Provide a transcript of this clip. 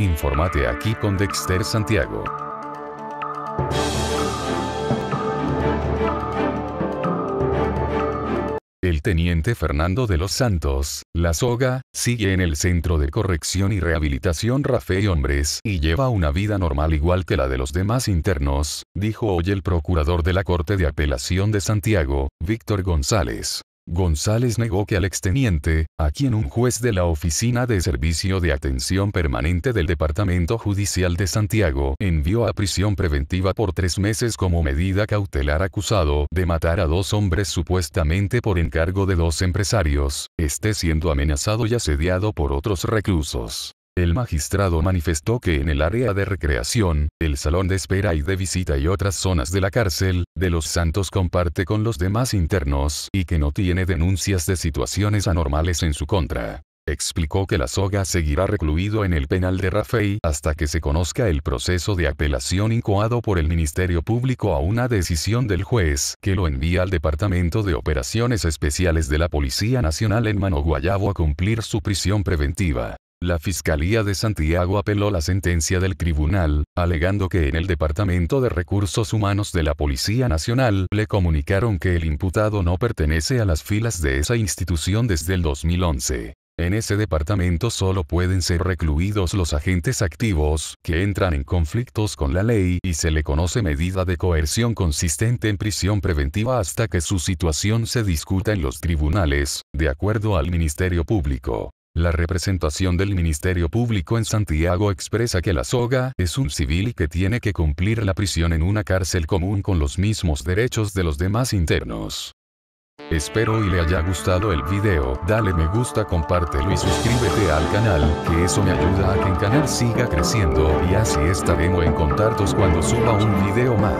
Infórmate aquí con Dexter Santiago. El teniente Fernando de los Santos, la soga, sigue en el Centro de Corrección y Rehabilitación y Hombres y lleva una vida normal igual que la de los demás internos, dijo hoy el procurador de la Corte de Apelación de Santiago, Víctor González. González negó que al exteniente, a quien un juez de la Oficina de Servicio de Atención Permanente del Departamento Judicial de Santiago envió a prisión preventiva por tres meses como medida cautelar acusado de matar a dos hombres supuestamente por encargo de dos empresarios, esté siendo amenazado y asediado por otros reclusos. El magistrado manifestó que en el área de recreación, el salón de espera y de visita y otras zonas de la cárcel, de los santos comparte con los demás internos y que no tiene denuncias de situaciones anormales en su contra. Explicó que la soga seguirá recluido en el penal de Rafey hasta que se conozca el proceso de apelación incoado por el Ministerio Público a una decisión del juez que lo envía al Departamento de Operaciones Especiales de la Policía Nacional en Manoguayabo a cumplir su prisión preventiva. La Fiscalía de Santiago apeló la sentencia del tribunal, alegando que en el Departamento de Recursos Humanos de la Policía Nacional le comunicaron que el imputado no pertenece a las filas de esa institución desde el 2011. En ese departamento solo pueden ser recluidos los agentes activos, que entran en conflictos con la ley y se le conoce medida de coerción consistente en prisión preventiva hasta que su situación se discuta en los tribunales, de acuerdo al Ministerio Público. La representación del Ministerio Público en Santiago expresa que la soga es un civil y que tiene que cumplir la prisión en una cárcel común con los mismos derechos de los demás internos. Espero y le haya gustado el video, dale me gusta, compártelo y suscríbete al canal, que eso me ayuda a que el canal siga creciendo y así estaremos en contactos cuando suba un video más.